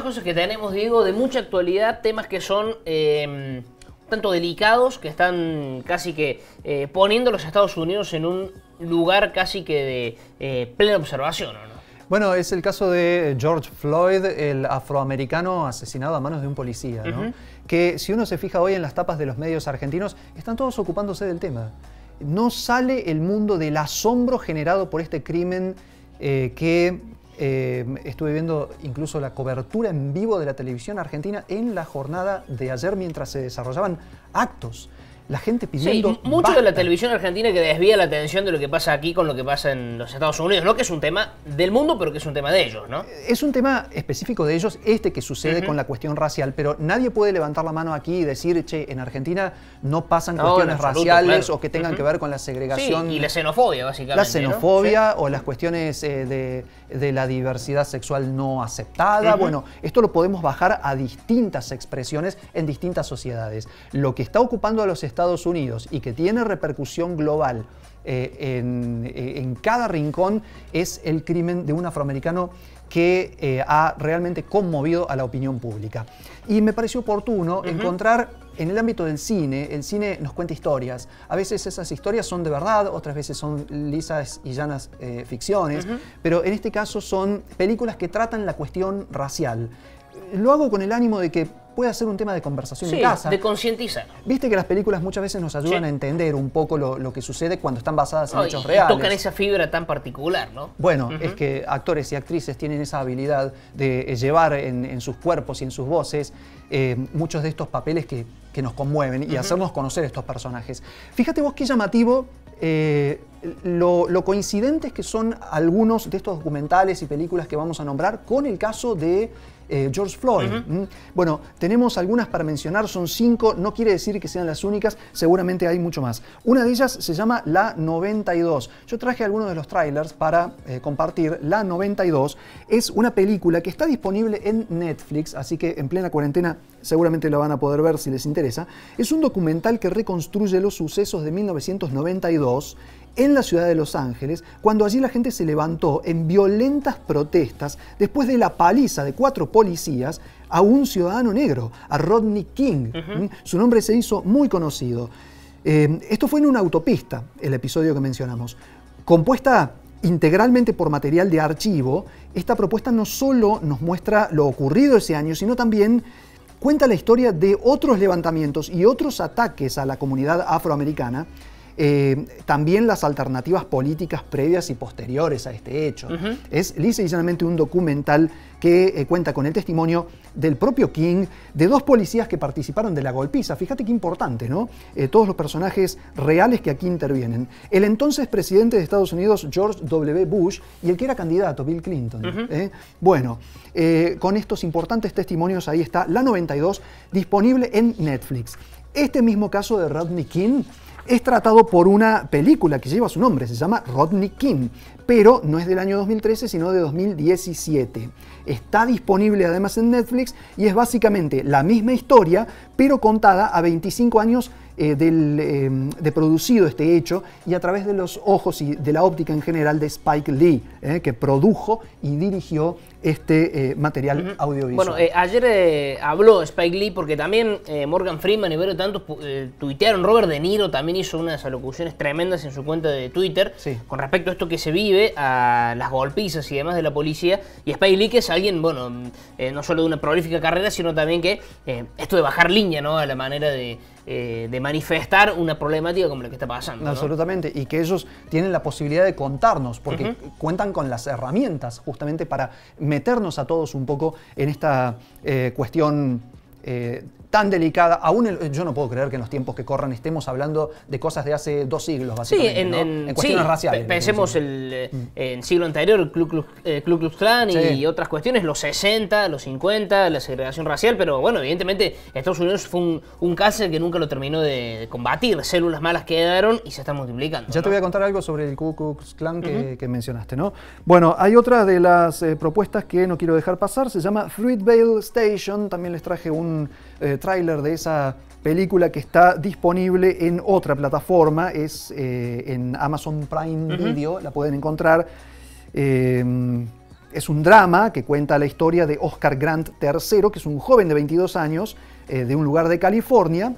cosas que tenemos, Diego, de mucha actualidad, temas que son eh, tanto delicados, que están casi que eh, poniendo a los Estados Unidos en un lugar casi que de eh, plena observación, no? Bueno, es el caso de George Floyd, el afroamericano asesinado a manos de un policía, ¿no? Que si uno se fija hoy en las tapas de los medios argentinos, están todos ocupándose del tema. No sale el mundo del asombro generado por este crimen que eh, estuve viendo incluso la cobertura en vivo de la televisión argentina en la jornada de ayer mientras se desarrollaban actos la gente pidiendo. mucho de la televisión argentina que desvía la atención de lo que pasa aquí con lo que pasa en los Estados Unidos, ¿no? Que es un tema del mundo, pero que es un tema de ellos, ¿no? Es un tema específico de ellos, este que sucede con la cuestión racial, pero nadie puede levantar la mano aquí y decir, che, en Argentina no pasan cuestiones raciales o que tengan que ver con la segregación. y la xenofobia, básicamente. La xenofobia o las cuestiones eh, de, la diversidad sexual no aceptada. Bueno, esto lo podemos bajar a distintas expresiones en distintas sociedades. Lo que está ocupando a los Estados y que tiene repercusión global eh, eh, en, cada rincón es el crimen de un afroamericano que eh, ha realmente conmovido a la opinión pública. Y me pareció oportuno encontrar en el ámbito del cine, el cine nos cuenta historias. A veces esas historias son de verdad, otras veces son lisas y llanas ficciones, pero en este caso son películas que tratan la cuestión racial. Lo hago con el ánimo de que puede ser un tema de conversación en casa. de concientizar. Viste que las películas muchas veces nos ayudan a entender un poco lo, que sucede cuando están basadas en hechos reales. tocan esa fibra tan particular, ¿no? Bueno, es que actores y actrices tienen esa habilidad de eh, llevar en, sus cuerpos y en sus voces eh, muchos de estos papeles que, nos conmueven y hacernos conocer estos personajes. Fíjate vos qué llamativo eh, lo, lo, coincidentes que son algunos de estos documentales y películas que vamos a nombrar con el caso de eh, George Floyd. Bueno, tenemos algunas para mencionar, son cinco, no quiere decir que sean las únicas, seguramente hay mucho más. Una de ellas se llama La 92. Yo traje algunos de los trailers para eh, compartir. La 92 es una película que está disponible en Netflix, así que en plena cuarentena seguramente la van a poder ver si les interesa. Es un documental que reconstruye los sucesos de 1992 en la ciudad de Los Ángeles, cuando allí la gente se levantó en violentas protestas después de la paliza de cuatro policías a un ciudadano negro, a Rodney King. Mm, su nombre se hizo muy conocido. Eh, esto fue en una autopista, el episodio que mencionamos. Compuesta integralmente por material de archivo, esta propuesta no solo nos muestra lo ocurrido ese año, sino también cuenta la historia de otros levantamientos y otros ataques a la comunidad afroamericana eh, también las alternativas políticas previas y posteriores a este hecho. Es lisa un documental que eh, cuenta con el testimonio del propio King, de dos policías que participaron de la golpiza. Fíjate qué importante, ¿no? Eh, todos los personajes reales que aquí intervienen. El entonces presidente de Estados Unidos, George W. Bush, y el que era candidato, Bill Clinton. Bueno, con estos importantes testimonios, ahí está La 92, disponible en Netflix. Este mismo caso de Rodney King es tratado por una película que lleva su nombre, se llama Rodney King, pero no es del año 2013, sino de 2017. Está disponible además en Netflix y es básicamente la misma historia, pero contada a 25 años eh, eh, de producido este hecho y a través de los ojos y de la óptica en general de Spike Lee, eh, que produjo y dirigió este eh, material audiovisual. Bueno, eh, ayer eh, habló Spike Lee porque también Morgan Freeman y varios Tantos tuitearon, Robert De Niro también hizo unas alocuciones tremendas en su cuenta de Twitter con respecto a esto que se vive, a las golpizas y demás de la policía. Y Spike Lee que es alguien, bueno, no solo de una prolífica carrera, sino también que esto de bajar línea, ¿no? A la manera de, eh, de manifestar una problemática como la que está pasando. Absolutamente, y que ellos tienen la posibilidad de contarnos, porque cuentan con las herramientas justamente para meternos a todos un poco en esta eh, cuestión eh, tan delicada. Aún yo no puedo creer que en los tiempos que corran estemos hablando de cosas de hace dos siglos, básicamente. Sí, en, en, cuestiones raciales. Pensemos el, mm. eh, siglo anterior, el eh, Ku Klux, Klan y, otras cuestiones, los 60, los 50, la segregación racial, pero bueno, evidentemente Estados Unidos fue un, un cáncer que nunca lo terminó de, combatir. Células malas quedaron y se están multiplicando. Ya te voy a contar algo sobre el Ku Klux Klan que, mencionaste, ¿no? Bueno, hay otra de las eh, propuestas que no quiero dejar pasar, se llama Fruitvale Station, también les traje un ...trailer eh, tráiler de esa película que está disponible en otra plataforma, es eh, en Amazon Prime Video, la pueden encontrar. Eh, es un drama que cuenta la historia de Oscar Grant III, que es un joven de 22 años de un lugar de California,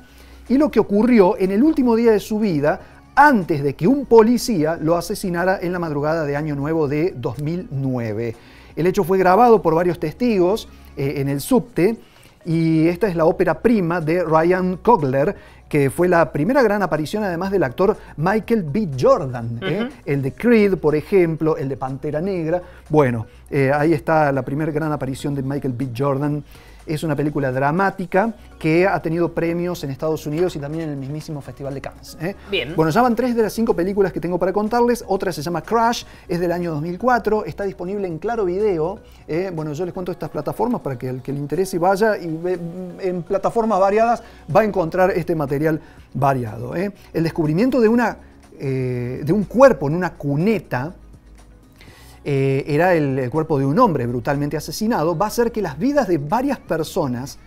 y lo que ocurrió en el último día de su vida antes de que un policía lo asesinara en la madrugada de Año Nuevo de 2009. El hecho fue grabado por varios testigos en el subte y esta es la ópera prima de Ryan Cogler, que fue la primera gran aparición además del actor Michael B. Jordan, ¿eh? el de Creed, por ejemplo, el de Pantera Negra. Bueno, eh, ahí está la primera gran aparición de Michael B. Jordan es una película dramática que ha tenido premios en Estados Unidos y también en el mismísimo Festival de Cannes. ¿eh? Bien. Bueno, ya van tres de las cinco películas que tengo para contarles. Otra se llama Crash, es del año 2004, está disponible en Claro Video. ¿eh? Bueno, yo les cuento estas plataformas para que el que le interese vaya y ve, mm, en plataformas variadas va a encontrar este material variado. ¿eh? El descubrimiento de, una, de un cuerpo en una cuneta eh, era el, cuerpo de un hombre brutalmente asesinado, va a hacer que las vidas de varias personas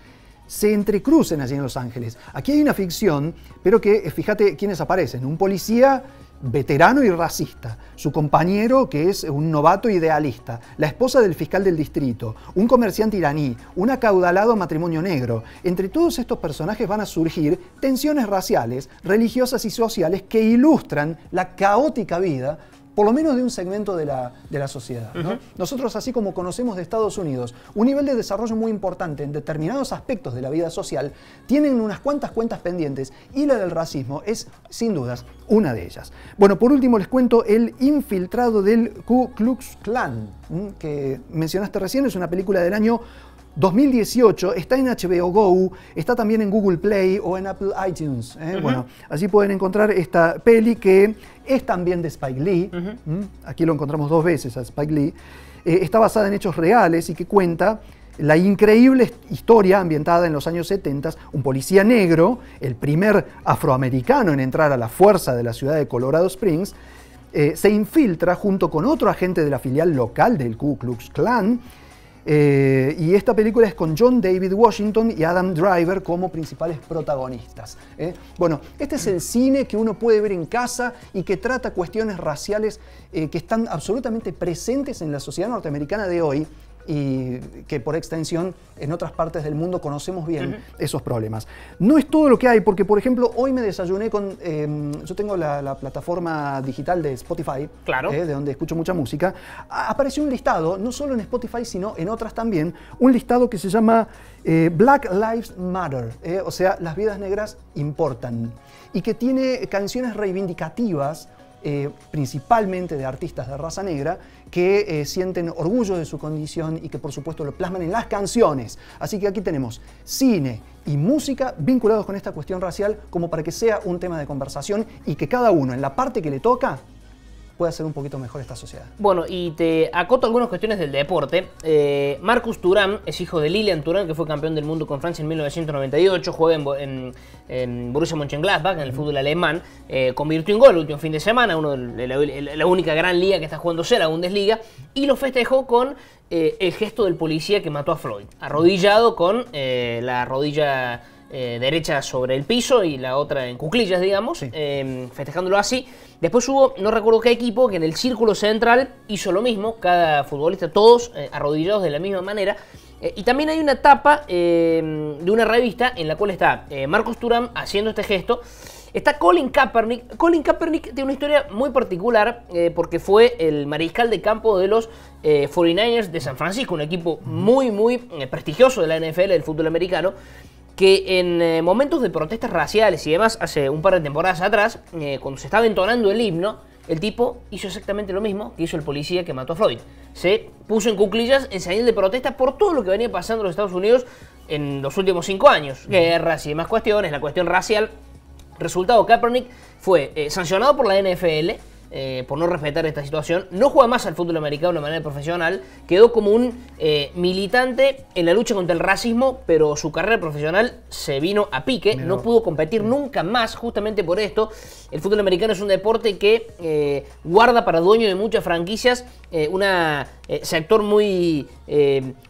se entrecrucen allí en Los Ángeles. Aquí hay una ficción, pero que eh, fíjate quiénes aparecen. Un policía veterano y racista, su compañero que es un novato idealista, la esposa del fiscal del distrito, un comerciante iraní, un acaudalado matrimonio negro. Entre todos estos personajes van a surgir tensiones raciales, religiosas y sociales que ilustran la caótica vida por lo menos de un segmento de la, sociedad. Nosotros, así como conocemos de Estados Unidos, un nivel de desarrollo muy importante en determinados aspectos de la vida social, tienen unas cuantas cuentas pendientes y la del racismo es, sin dudas, una de ellas. Bueno, por último les cuento el infiltrado del Ku Klux Klan, que mencionaste recién, es una película del año 2018 está en HBO Go, está también en Google Play o en Apple iTunes. ¿eh? Bueno, así pueden encontrar esta peli que es también de Spike Lee. Aquí lo encontramos dos veces a Spike Lee. Eh, está basada en hechos reales y que cuenta la increíble historia ambientada en los años 70, un policía negro, el primer afroamericano en entrar a la fuerza de la ciudad de Colorado Springs, eh, se infiltra junto con otro agente de la filial local del Ku Klux Klan eh, y esta película es con John David Washington y Adam Driver como principales protagonistas. ¿eh? Bueno, este es el cine que uno puede ver en casa y que trata cuestiones raciales eh, que están absolutamente presentes en la sociedad norteamericana de hoy y que por extensión en otras partes del mundo conocemos bien esos problemas. No es todo lo que hay, porque por ejemplo hoy me desayuné con, em, yo tengo la, plataforma digital de Spotify, eh, de donde escucho mucha música, apareció un listado, no solo en Spotify, sino en otras también, un listado que se llama eh, Black Lives Matter, eh, o sea, las vidas negras importan, y que tiene canciones reivindicativas eh, principalmente de artistas de raza negra, que eh, sienten orgullo de su condición y que por supuesto lo plasman en las canciones. Así que aquí tenemos cine y música vinculados con esta cuestión racial como para que sea un tema de conversación y que cada uno en la parte que le toca puede hacer un poquito mejor esta sociedad. Bueno, y te acoto algunas cuestiones del deporte. Eh, Marcus Turán es hijo de Lilian Turán, que fue campeón del mundo con Francia en 1998, juega en, en, Borussia Mönchengladbach, en el fútbol alemán, eh, convirtió en gol el último fin de semana, uno de la, única gran liga que está jugando ser, la Bundesliga, y lo festejó con eh, el gesto del policía que mató a Floyd, arrodillado con la rodilla eh, derecha sobre el piso y la otra en cuclillas, digamos, em, festejándolo así. Después hubo, no recuerdo qué equipo, que en el círculo central hizo lo mismo, cada futbolista, todos eh, arrodillados de la misma manera. Eh, y también hay una tapa em, de una revista en la cual está Marcos Turán haciendo este gesto. Está Colin Kaepernick. Colin Kaepernick tiene una historia muy particular porque fue el mariscal de campo de los 49ers de San Francisco, un equipo muy, muy prestigioso de la NFL, del fútbol americano que en eh, momentos de protestas raciales y demás, hace un par de temporadas atrás, eh, cuando se estaba entonando el himno, el tipo hizo exactamente lo mismo que hizo el policía que mató a Floyd. Se puso en cuclillas en señal de protesta por todo lo que venía pasando en los Estados Unidos en los últimos cinco años. Guerras y demás cuestiones, la cuestión racial. Resultado, Kaepernick fue eh, sancionado por la NFL, eh, por no respetar esta situación, no juega más al fútbol americano de manera profesional, quedó como un eh, militante en la lucha contra el racismo, pero su carrera profesional se vino a pique, no pudo competir nunca más justamente por esto. El fútbol americano es un deporte que eh, guarda para dueño de muchas franquicias un sector muy,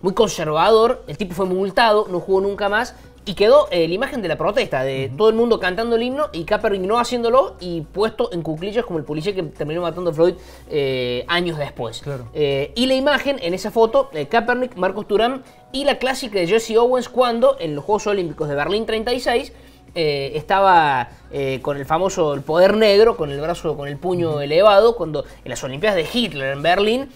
muy conservador, el tipo fue multado, no jugó nunca más y quedó eh, la imagen de la protesta, de todo el mundo cantando el himno y Kaepernick no haciéndolo y puesto en cuclillas como el policía que terminó matando a Floyd eh, años después. Eh, y la imagen en esa foto, de Kaepernick, Marcos Turán y la clásica de Jesse Owens cuando en los Juegos Olímpicos de Berlín 36 estaba con el famoso el poder negro, con el brazo, con el puño elevado, cuando en las Olimpiadas de Hitler en Berlín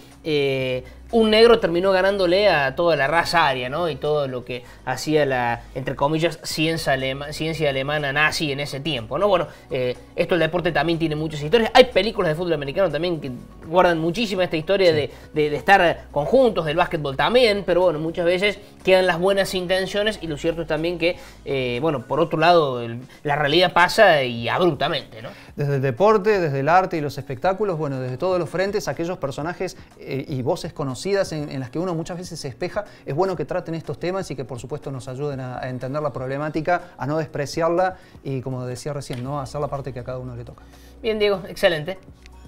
un negro terminó ganándole a toda la raza aria, ¿no? Y todo lo que hacía la, entre comillas, ciencia, ciencia alemana nazi en ese tiempo, ¿no? Bueno, eh, esto el deporte también tiene muchas historias. Hay películas de fútbol americano también que guardan muchísima esta historia de, estar conjuntos, del básquetbol también, pero bueno, muchas veces quedan las buenas intenciones y lo cierto es también que, eh, bueno, por otro lado, la realidad pasa y abruptamente, ¿no? Desde el deporte, desde el arte y los espectáculos, bueno, desde todos los frentes, aquellos personajes eh, y voces conocidas en, las que uno muchas veces se espeja, es bueno que traten estos temas y que por supuesto nos ayuden a, entender la problemática, a no despreciarla y como decía recién, ¿no? a hacer la parte que a cada uno le toca. Bien, Diego, excelente.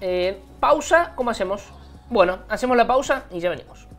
Eh, pausa, ¿cómo hacemos? Bueno, hacemos la pausa y ya venimos.